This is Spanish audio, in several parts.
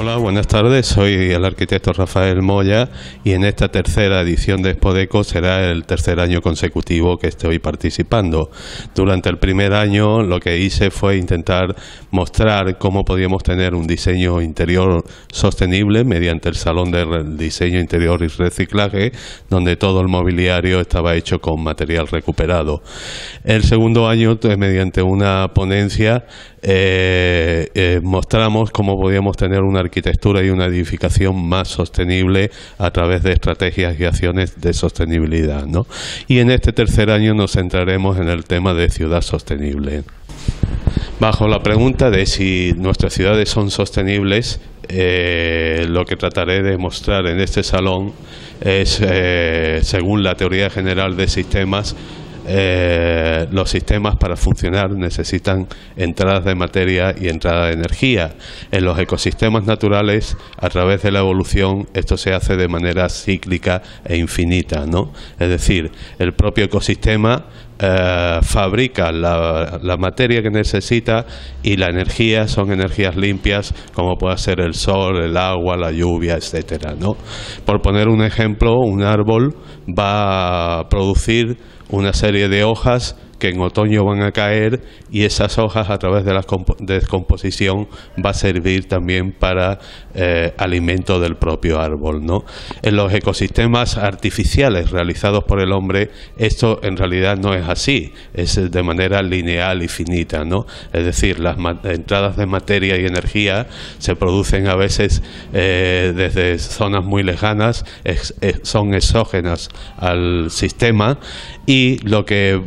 Hola, buenas tardes. Soy el arquitecto Rafael Moya y en esta tercera edición de Expodeco será el tercer año consecutivo que estoy participando. Durante el primer año lo que hice fue intentar mostrar cómo podíamos tener un diseño interior sostenible mediante el Salón de Diseño Interior y Reciclaje, donde todo el mobiliario estaba hecho con material recuperado. El segundo año, eh, mediante una ponencia, eh, eh, mostramos cómo podíamos tener una arquitectura y una edificación más sostenible a través de estrategias y acciones de sostenibilidad. ¿no? Y en este tercer año nos centraremos en el tema de ciudad sostenible. Bajo la pregunta de si nuestras ciudades son sostenibles, eh, lo que trataré de mostrar en este salón es, eh, según la teoría general de sistemas, eh, los sistemas para funcionar necesitan entradas de materia y entrada de energía. En los ecosistemas naturales, a través de la evolución, esto se hace de manera cíclica e infinita, ¿no? Es decir, el propio ecosistema eh, fabrica la, la, materia que necesita y la energía son energías limpias como puede ser el sol, el agua, la lluvia, etcétera, ¿no? Por poner un ejemplo, un árbol va a producir una serie de hojas que en otoño van a caer y esas hojas a través de la descomposición va a servir también para eh, alimento del propio árbol. ¿no? En los ecosistemas artificiales realizados por el hombre esto en realidad no es así, es de manera lineal y finita. ¿no? Es decir, las entradas de materia y energía se producen a veces eh, desde zonas muy lejanas, eh, son exógenas al sistema y lo que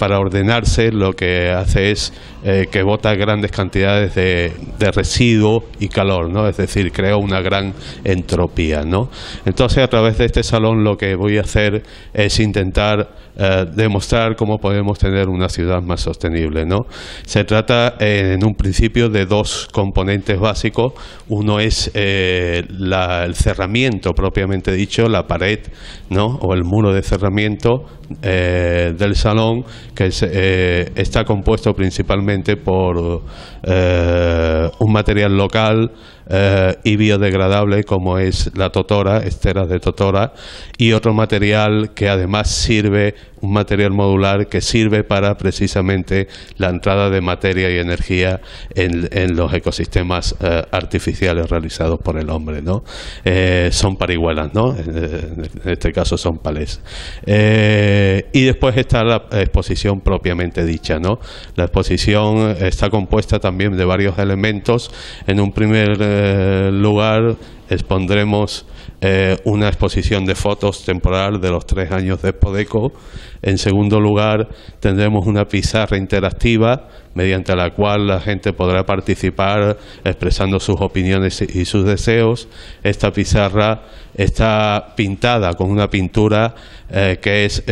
para ordenarse lo que hace es eh, que bota grandes cantidades de, residuo y calor, ¿no? Es decir, crea una gran entropía, ¿no? Entonces, a través de este salón lo que voy a hacer es intentar eh, demostrar cómo podemos tener una ciudad más sostenible, ¿no? Se trata eh, en un principio de dos componentes básicos. Uno es la, el cerramiento propiamente dicho, la pared, ¿no? O el muro de cerramiento del salón que eh, está compuesto principalmente por eh, un material local eh, y biodegradable como es la totora, esteras de totora, y otro material que además sirve, un material modular que sirve para precisamente la entrada de materia y energía en, los ecosistemas eh, artificiales realizados por el hombre. ¿no? Eh, son parihuelas, ¿no? en, este caso son palés. y después está la exposición propiamente dicha. ¿no? La exposición está compuesta también de varios elementos. En un primer eh, lugar expondremos eh, una exposición de fotos temporal de los tres años de Podeco. En segundo lugar, tendremos una pizarra interactiva mediante la cual la gente podrá participar expresando sus opiniones y sus deseos. Esta pizarra está pintada con una pintura eh, que es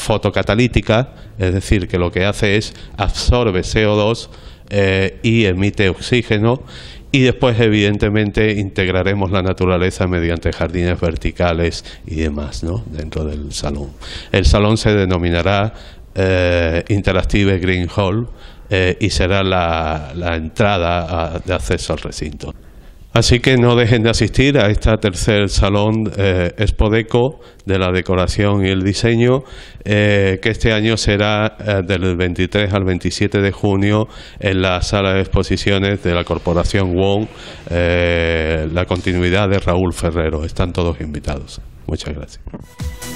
fotocatalítica, es decir, que lo que hace es absorbe CO2 eh, y emite oxígeno y después evidentemente integraremos la naturaleza mediante jardines verticales y demás ¿no? dentro del salón. El salón se denominará eh, Interactive Green Hall eh, y será la, entrada de acceso al recinto. Así que no dejen de asistir a este tercer salón Espodeco eh, de la decoración y el diseño, eh, que este año será eh, del 23 al 27 de junio en la sala de exposiciones de la Corporación WON, la continuidad de Raúl Ferrero. Están todos invitados. Muchas gracias.